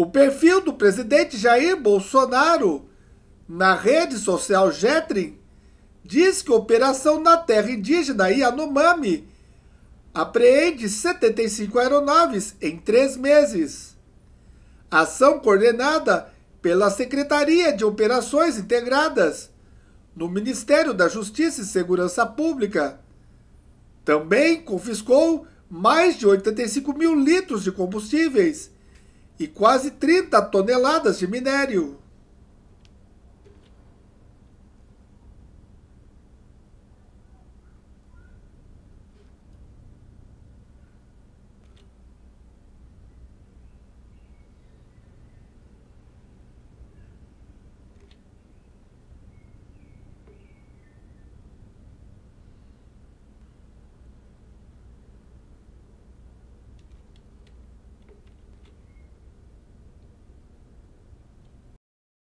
O perfil do presidente Jair Bolsonaro na rede social Jetrim diz que a operação na terra indígena Yanomami apreende 75 aeronaves em três meses. Ação coordenada pela Secretaria de Operações Integradas no Ministério da Justiça e Segurança Pública. Também confiscou mais de 85 mil litros de combustíveis e quase 30 toneladas de minério.